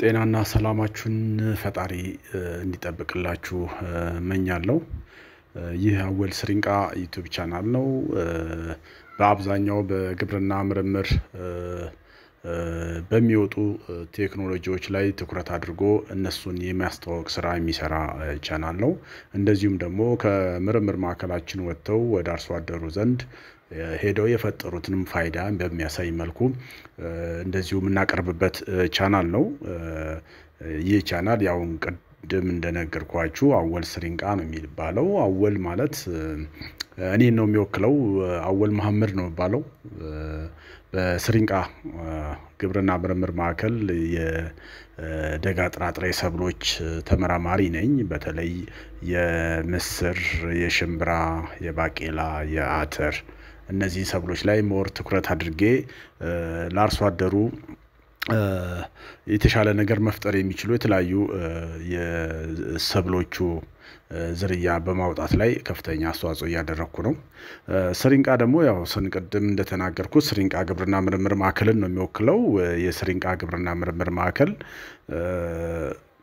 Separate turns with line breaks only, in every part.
ጤናና ሰላማችሁን ፈጣሪ እንዲጠብቅላችሁ እመኛለሁ። ይህ አወል ስሪንቃ ዩቱብ ቻናል ነው። በአብዛኛው በግብርና ምርምር በሚወጡ ቴክኖሎጂዎች ላይ ትኩረት አድርጎ እነሱን የሚያስተዋወቅ ስራ የሚሰራ ቻናል ነው። እንደዚሁም ደግሞ ከምርምር ማዕከላችን ወጥተው ወደ አርሶ አደሩ ዘንድ ሄደው የፈጠሩትንም ፋይዳ በሚያሳይ መልኩ እንደዚሁ የምናቀርብበት ቻናል ነው። ይህ ቻናል ያውን ቅድም እንደነገርኳችሁ አወል ስሪንቃ ነው የሚባለው። አወል ማለት እኔ ነው የሚወክለው። አወል መሐመድ ነው የሚባለው። በስሪንቃ ግብርና ምርምር ማዕከል የደጋ ጥራጥሬ ሰብሎች ተመራማሪ ነኝ። በተለይ የምስር፣ የሽምብራ፣ የባቄላ፣ የአተር እነዚህ ሰብሎች ላይ ሞር ትኩረት አድርጌ ለአርሶ አደሩ የተሻለ ነገር መፍጠር የሚችሉ የተለያዩ የሰብሎቹ ዝርያ በማውጣት ላይ ከፍተኛ አስተዋጽኦ እያደረግኩ ነው። ስሪንቃ ደግሞ ያው ስንቅድም እንደተናገርኩት ስሪንቃ ግብርና ምርምር ማዕከልን ነው የሚወክለው። የስሪንቃ ግብርና ምርምር ማዕከል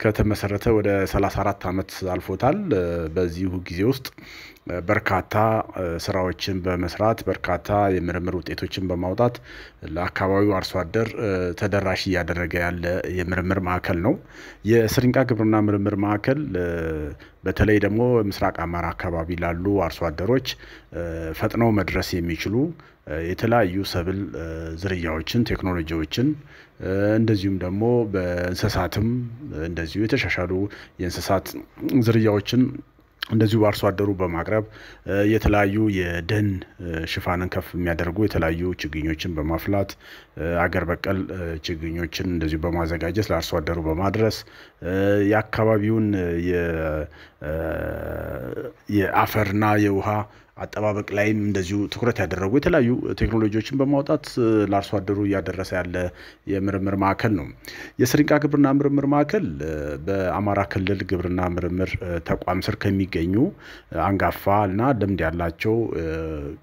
ከተመሰረተ ወደ 34 ዓመት አልፎታል። በዚሁ ጊዜ ውስጥ በርካታ ስራዎችን በመስራት በርካታ የምርምር ውጤቶችን በማውጣት ለአካባቢው አርሶ አደር ተደራሽ እያደረገ ያለ የምርምር ማዕከል ነው። የስሪንቃ ግብርና ምርምር ማዕከል በተለይ ደግሞ ምስራቅ አማራ አካባቢ ላሉ አርሶ አደሮች ፈጥነው መድረስ የሚችሉ የተለያዩ ሰብል ዝርያዎችን፣ ቴክኖሎጂዎችን እንደዚሁም ደግሞ በእንስሳትም እንደዚሁ የተሻሻሉ የእንስሳት ዝርያዎችን እንደዚሁ በአርሶ አደሩ በማቅረብ የተለያዩ የደን ሽፋንን ከፍ የሚያደርጉ የተለያዩ ችግኞችን በማፍላት አገር በቀል ችግኞችን እንደዚሁ በማዘጋጀት ለአርሶ አደሩ በማድረስ የአካባቢውን የአፈርና የውሃ አጠባበቅ ላይም እንደዚሁ ትኩረት ያደረጉ የተለያዩ ቴክኖሎጂዎችን በማውጣት ለአርሶ አደሩ እያደረሰ ያለ የምርምር ማዕከል ነው። የስሪንቃ ግብርና ምርምር ማዕከል በአማራ ክልል ግብርና ምርምር ተቋም ስር ከሚገኙ አንጋፋ እና ልምድ ያላቸው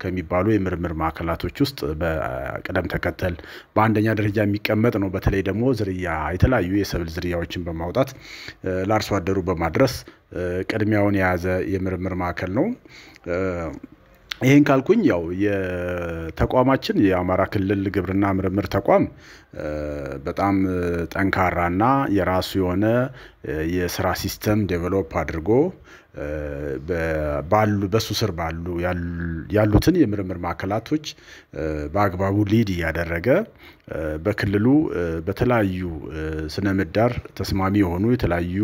ከሚባሉ የምርምር ማዕከላቶች ውስጥ በቅደም ተከተል በአንደኛ ደረጃ የሚቀመጥ ነው። በተለይ ደግሞ ዝርያ የተለያዩ የሰብል ዝርያዎችን በማውጣት ለአርሶ አደሩ በማድረስ ቅድሚያውን የያዘ የምርምር ማዕከል ነው። ይህን ካልኩኝ ያው የተቋማችን የአማራ ክልል ግብርና ምርምር ተቋም በጣም ጠንካራና የራሱ የሆነ የስራ ሲስተም ዴቨሎፕ አድርጎ ባሉ በሱ ስር ባሉ ያሉትን የምርምር ማዕከላቶች በአግባቡ ሊድ እያደረገ በክልሉ በተለያዩ ስነ ምህዳር ተስማሚ የሆኑ የተለያዩ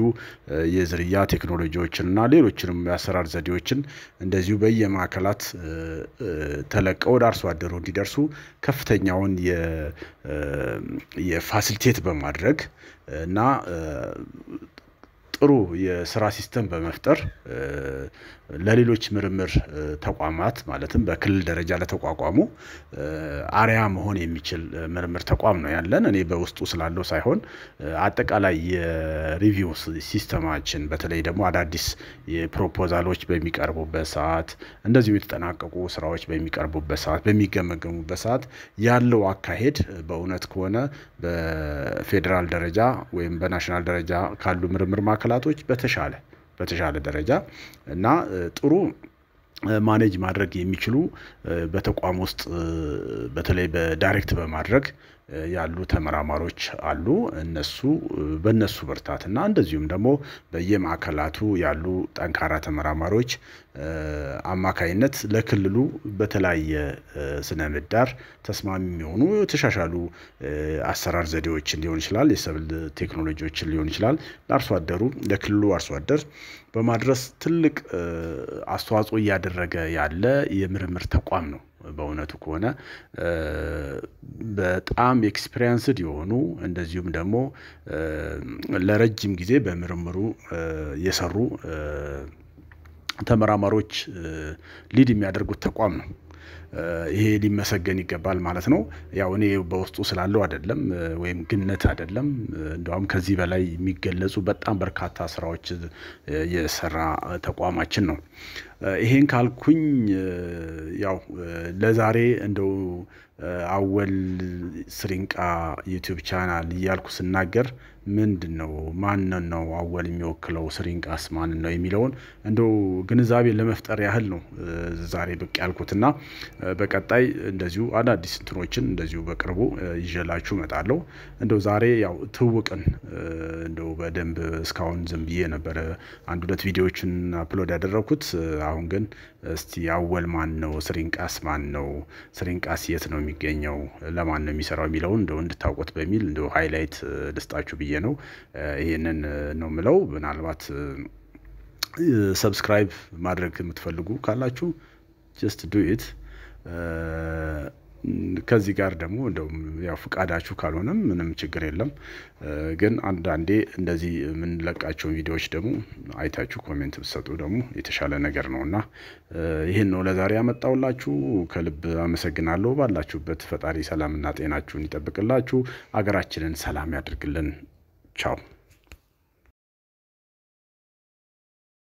የዝርያ ቴክኖሎጂዎችን እና ሌሎችንም የአሰራር ዘዴዎችን እንደዚሁ በየማዕከላት ተለቀው ወደ አርሶ አደሩ እንዲደርሱ ከፍተኛውን የፋሲሊቴት በማድረግ እና ጥሩ የስራ ሲስተም በመፍጠር ለሌሎች ምርምር ተቋማት ማለትም በክልል ደረጃ ለተቋቋሙ አርያ መሆን የሚችል ምርምር ተቋም ነው ያለን። እኔ በውስጡ ስላለው ሳይሆን አጠቃላይ የሪቪው ሲስተማችን በተለይ ደግሞ አዳዲስ የፕሮፖዛሎች በሚቀርቡበት ሰዓት፣ እንደዚሁም የተጠናቀቁ ስራዎች በሚቀርቡበት ሰዓት፣ በሚገመገሙበት ሰዓት ያለው አካሄድ በእውነት ከሆነ በፌዴራል ደረጃ ወይም በናሽናል ደረጃ ካሉ ምርምር ማዕከል ማዕከላቶች በተሻለ በተሻለ ደረጃ እና ጥሩ ማኔጅ ማድረግ የሚችሉ በተቋም ውስጥ በተለይ በዳይሬክት በማድረግ ያሉ ተመራማሪዎች አሉ። እነሱ በእነሱ ብርታት እና እንደዚሁም ደግሞ በየማዕከላቱ ያሉ ጠንካራ ተመራማሪዎች አማካይነት ለክልሉ በተለያየ ስነ ምህዳር ተስማሚ የሚሆኑ የተሻሻሉ አሰራር ዘዴዎችን ሊሆን ይችላል፣ የሰብል ቴክኖሎጂዎችን ሊሆን ይችላል ለአርሶ አደሩ ለክልሉ አርሶ አደር በማድረስ ትልቅ አስተዋጽኦ እያደረገ ያለ የምርምር ተቋም ነው። በእውነቱ ከሆነ በጣም ኤክስፔሪንስድ የሆኑ እንደዚሁም ደግሞ ለረጅም ጊዜ በምርምሩ የሰሩ ተመራማሪዎች ሊድ የሚያደርጉት ተቋም ነው። ይሄ ሊመሰገን ይገባል ማለት ነው። ያው እኔ በውስጡ ስላለው አይደለም ወይም ግነት አይደለም። እንደውም ከዚህ በላይ የሚገለጹ በጣም በርካታ ስራዎች የሰራ ተቋማችን ነው። ይሄን ካልኩኝ ያው ለዛሬ እንደው አወል ስሪንቃ ዩቲዩብ ቻናል እያልኩ ስናገር ምንድን ነው ማንን ነው አወል የሚወክለው ስሪንቃስ ማንን ነው የሚለውን እንደው ግንዛቤ ለመፍጠር ያህል ነው ዛሬ ብቅ ያልኩትና በቀጣይ እንደዚሁ አዳዲስ እንትኖችን እንደዚሁ በቅርቡ ይዤላችሁ እመጣለሁ። እንደው ዛሬ ያው ትውቅን እንደው በደንብ እስካሁን ዝም ብዬ ነበረ አንድ ሁለት ቪዲዮዎችን አፕሎድ ያደረኩት። አሁን ግን እስቲ አወል ማን ነው፣ ስሪንቃስ ማን ነው፣ ስሪንቃስ የት ነው የሚገኘው ለማን ነው የሚሰራው የሚለውን እንደው እንድታውቁት በሚል እንደው ሃይላይት ልስጣችሁ ብዬ ነው ይህንን ነው ምለው ምናልባት ሰብስክራይብ ማድረግ የምትፈልጉ ካላችሁ ጀስት ዱ ኢት ከዚህ ጋር ደግሞ እንደውም ያው ፍቃዳችሁ ካልሆነም ምንም ችግር የለም። ግን አንዳንዴ እንደዚህ የምንለቃቸውን ቪዲዮዎች ደግሞ አይታችሁ ኮሜንት ብትሰጡ ደግሞ የተሻለ ነገር ነው እና ይህን ነው ለዛሬ ያመጣውላችሁ። ከልብ አመሰግናለሁ። ባላችሁበት ፈጣሪ ሰላምና ጤናችሁን ይጠብቅላችሁ፣ አገራችንን ሰላም ያድርግልን። ቻው